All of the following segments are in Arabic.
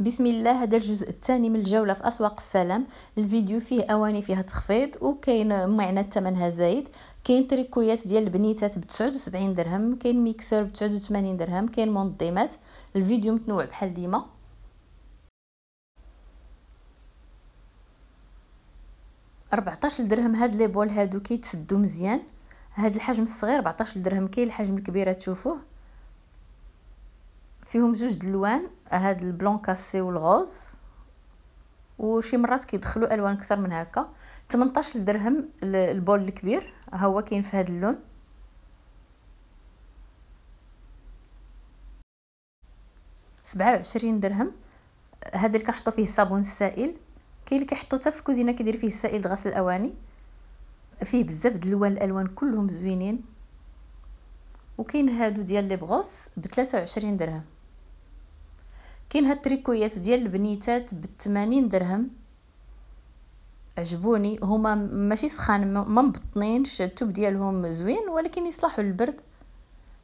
بسم الله هذا الجزء الثاني من الجوله في اسواق السلام الفيديو فيه اواني فيها تخفيض وكاين معنى ثمنها زايد كاين تريكويات ديال البنيتات ب 79 درهم كاين ميكسر ب 89 درهم كاين منظمات الفيديو متنوع بحال ديما ربعتاش درهم هاد لي بول هادو كيتسدو مزيان هاد الحجم الصغير 14 درهم كاين الحجم الكبير تشوفوه فيهم جوج د الالوان هاد البلون كاسي والغوز وشي مرات كيدخلوا الوان اكثر من هكا 18 درهم البول الكبير ها هو كاين في هذا اللون سبعة وعشرين درهم هذا اللي كنحطو فيه الصابون السائل كاين اللي كيحطو حتى في الكوزينه كيدير فيه السائل غسل الاواني فيه بزاف د الالوان الالوان كلهم زوينين وكاين هادو ديال لي بغوص ب 23 درهم كاين هاد التريكويات ديال البنيتات ب درهم عجبوني هما ماشي سخان ما مبطنينش التوب ديالهم زوين ولكن يصلحوا للبرد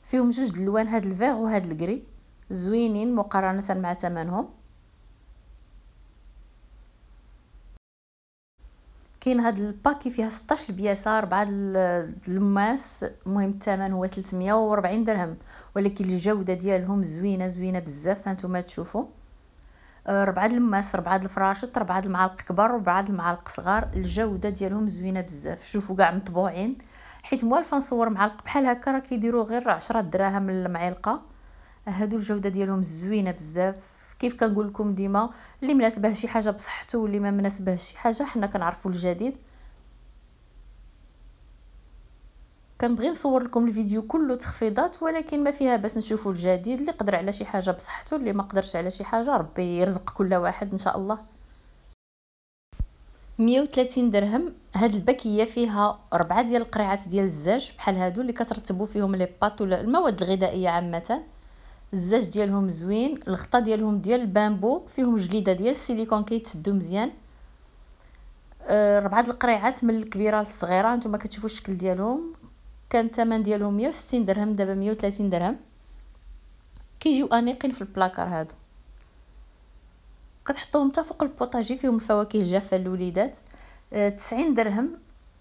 فيهم جوج د الالوان هاد الفيغ وهاد الكري زوينين مقارنه مع ثمنهم كاين هاد الباكي فيها 16 بياسه ربعه الماس المهم الثمن هو 340 درهم ولكن الجوده ديالهم زوينه زوينه بزاف هانتوما تشوفوا آه، ربعه الماس ربعه الفراشط ربعه المعالق كبار ربعه المعالق صغار الجوده ديالهم زوينه بزاف شوفوا كاع مطبوعين حيت موالفه نصور معلق بحال هكا راه كيديروا غير 10 دراهم المعلقه هادو الجوده ديالهم زوينه بزاف كيف كنقول لكم ديما اللي مناسبه شي حاجه بصحته واللي ما مناسبه شي حاجه حنا كنعرفوا الجديد كنبغي نصور لكم الفيديو كله تخفيضات ولكن ما فيها باس نشوفوا الجديد اللي قدر على شي حاجه بصحته اللي ما قدرش على شي حاجه ربي يرزق كل واحد ان شاء الله 130 درهم هاد الباكيه فيها ربعه ديال القريعات ديال الزاج بحال هادو اللي كترتبوا فيهم لي بات ولا المواد الغذائيه عامه الزاج ديالهم زوين الغطا ديالهم ديال البامبو فيهم جليده ديال السيليكون كيتسدو مزيان أه، ربعه القريعات من الكبيره للصغيره نتوما كتشوفوا الشكل ديالهم كان الثمن ديالهم 160 درهم دابا 130 درهم كيجيو انيقين في البلاكار هادو كتحطوهم حتى فوق البوطاجي فيهم الفواكه الجافه للوليدات 90 أه، درهم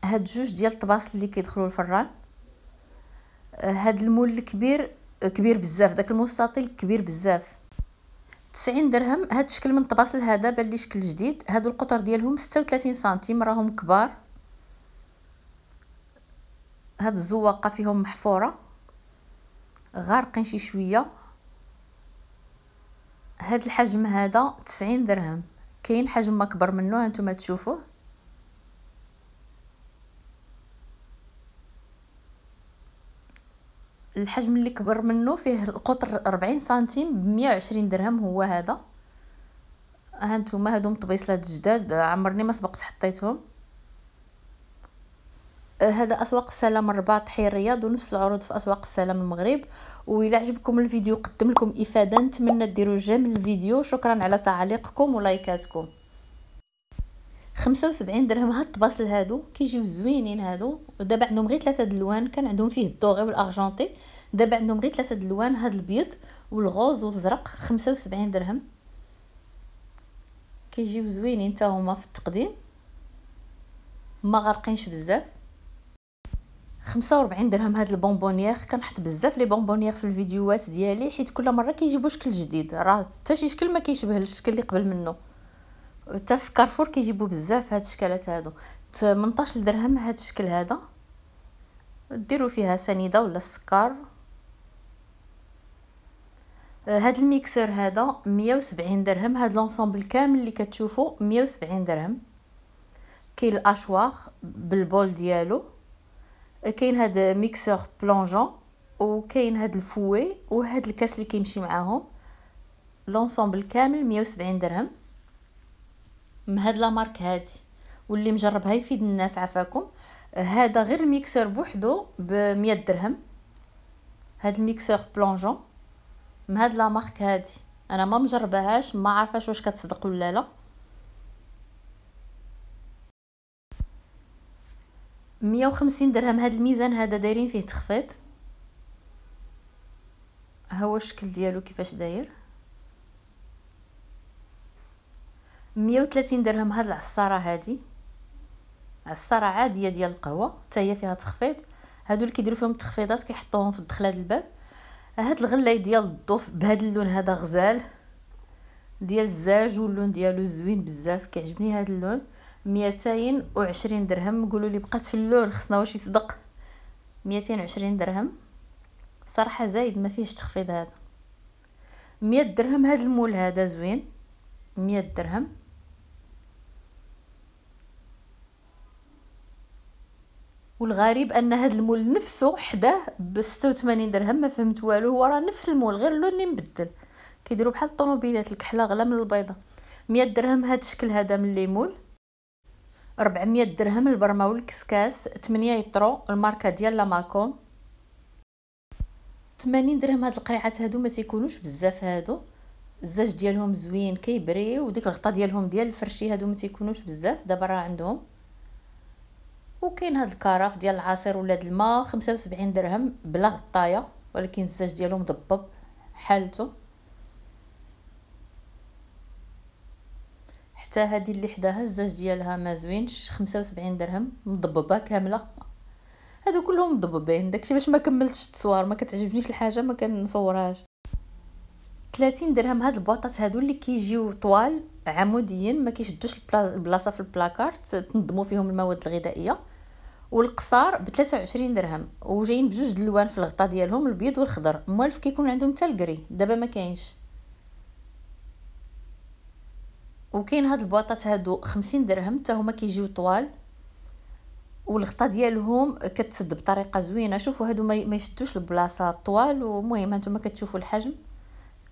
هاد جوج ديال الطباس اللي كيدخلوا الفران أه، هاد المول الكبير كبير بزاف داك المستطيل كبير بزاف 90 درهم هاد الشكل من الطباصل هذا بان لي شكل جديد هادو القطر ديالهم 36 سنتيم راهم كبار هاد الزواقه فيهم محفوره غارقين شي شويه هاد الحجم هذا 90 درهم كاين حجم اكبر منه هانتوما تشوفوه الحجم اللي كبر منه فيه القطر 40 سنتيم ب 120 درهم هو هذا هانتوما هادو طبيصلات جداد عمرني ما سبق حطيتهم هذا اسواق السلام الرباط حي الرياض ونفس العروض في اسواق السلام المغرب والى عجبكم الفيديو قدم لكم افاده نتمنى ديروا جيم للفيديو شكرا على تعليقكم ولايكاتكم خمسة وسبعين درهم هاد الطباسل هادو كيجيو زوينين هادو ودابا عندهم غير ثلاثه د اللوان كان عندهم فيه الدوغي والارجنطي دابا عندهم غير ثلاثه د اللوان هاد البيض والغوز والزرق خمسة وسبعين درهم كيجيو زوينين حتى هما في التقديم ما غارقينش بزاف خمسة وربعين درهم هاد البونبونيير كنحط بزاف لي بونبونيير في الفيديوهات ديالي حيت كل مره كيجيبو شكل جديد راه حتى شي شكل ما كيشبه الشكل اللي قبل منه حتى في كارفور كيجيبوا بزاف هاد الشكلات هادو 18 درهم هاد الشكل هذا ديروا فيها سنيده ولا السكر هاد الميكسور هذا 170 درهم هاد لونسومبل كامل اللي كتشوفوا 170 درهم كاين الاشواغ بالبول ديالو كاين هاد ميكسور بلونجون وكاين هاد الفوي وهاد الكاس اللي كيمشي معاهم لونسومبل كامل 170 درهم من هاد لامارك هادي واللي مجربها يفيد الناس عفاكم هذا غير الميكسور بوحدو ب 100 درهم هاد الميكسور بلونجون من هاد لامارك هادي انا ما مجربهاش ما عارفاش واش كتصدق ولا لا مية وخمسين درهم هاد الميزان هذا دايرين فيه تخفيض ها هو الشكل ديالو كيفاش داير 130 درهم هاد العصاره هادي عصاره عاديه ديال القهوه حتى هي فيها تخفيض هادو اللي كيديروا فيهم التخفيضات كيحطوهم في الدخله ديال الباب هاد الغلاي ديال الضوف بهاد اللون هذا غزال ديال الزاج واللون ديالو زوين بزاف كيعجبني هاد اللون 220 درهم قولوا لي بقات في اللون خصنا واش يصدق 220 درهم صراحه زايد ما فيهش تخفيض هذا 100 درهم هاد المول هذا زوين 100 درهم والغريب ان هذا المول نفسه حداه ب 86 درهم ما فهمت والو هو راه نفس المول غير اللون اللي مبدل كيديروا بحال الطوموبيلات الكحله غلا من البيضه 100 درهم هذا الشكل هذا من الليمون 400 درهم البرمه والكسكاس 8 يطرو الماركه ديال لاماكون 80 درهم هاد القريعات هادو ما تيكونوش بزاف هادو الزاج ديالهم زوين كيبري وديك الغطا ديالهم ديال الفرشي هادو ما تيكونوش بزاف دابا راه عندهم وكاين هاد الكراف ديال العصير ولاد الماء 75 درهم بلا غطايه ولكن الزاج ديالو مضبب حالته حتى هذه اللي حداها الزاج ديالها ما زوينش 75 درهم مضببه كامله هادو كلهم مضببين داكشي باش ما كملتش التصوير ما كتعجبنيش الحاجه ما كنصورهاش 30 درهم هاد البواطات هادو اللي كيجيو طوال عموديين ما كيشدوش البلاصه في البلاكارت تنظموا فيهم المواد الغذائيه والقصار ب 23 درهم وجايين بجوج دلوان في الغطا ديالهم البيض والخضر موالف كيكون عندهم حتى الكري دابا ما كاينش وكاين هاد البواطات هادو 50 درهم حتى هما كيجيو طوال والغطاء ديالهم كتسد بطريقه زوينه شوفوا هادو ما يشدوش البلاصه طوال ومهم هانتوما كتشوفوا الحجم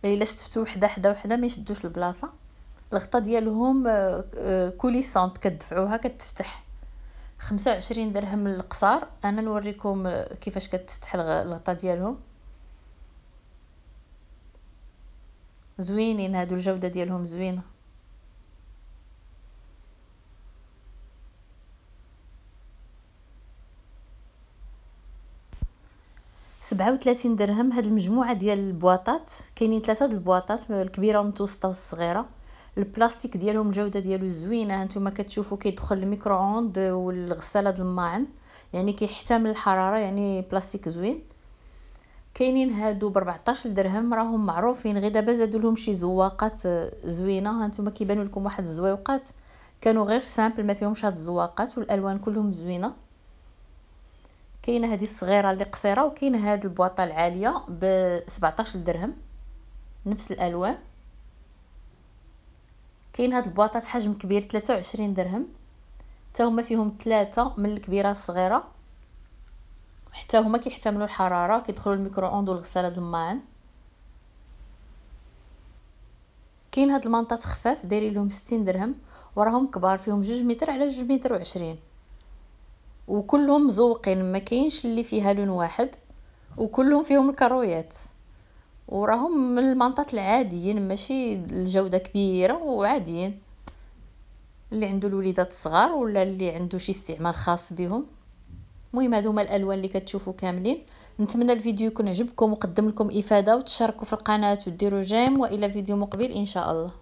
الا استفتوا وحده حدا وحده ما يشدوش البلاصه الغطا ديالهم آه، آه، كوليسونت كتدفعوها كتفتح خمسة وعشرين درهم القصار انا نوريكم كيفاش كتفتح الغطا ديالهم زوينين هادو الجوده ديالهم زوينه سبعة وثلاثين درهم هاد المجموعه ديال البواطات كاينين ثلاثه د البواطات الكبيره والمتوسطه والصغيره البلاستيك ديالهم الجوده ديالو زوينه هانتوما كتشوفوا كيدخل الميكرو اوند والغساله د الماعن يعني كيحتمل الحراره يعني بلاستيك زوين كاينين هادو ب 14 درهم راهم معروفين غير دابا زادوا لهم شي زواقات زوينه هانتوما كيبانوا لكم واحد الزويقات كانوا غير سامبل ما فيهمش هاد الزواقات والالوان كلهم زوينه كاينه هذه الصغيره اللي قصيره وكاينه هاد البواطه العاليه ب 17 درهم نفس الالوان كاين هاد البواطات حجم كبير 23 درهم حتى هما فيهم ثلاثه من الكبيره الصغيره وحتى هما كيحتملوا الحراره كيدخلوا الميكرو اوند والغساله الماعن كاين هاد المانطات خفاف دايرين لهم 60 درهم وراهم كبار فيهم جوج متر على جوج متر وعشرين وكلهم مزوقين ما كاينش اللي فيها لون واحد وكلهم فيهم الكرويات وراهم من المنطات العاديين ماشي الجوده كبيره وعاديين اللي عنده الوليدات الصغار ولا اللي عنده شي استعمال خاص بهم المهم هادو هما الالوان اللي كتشوفوا كاملين نتمنى الفيديو يكون عجبكم وقدم لكم افاده وتشاركوا في القناه وديروا جيم والى فيديو مقبل ان شاء الله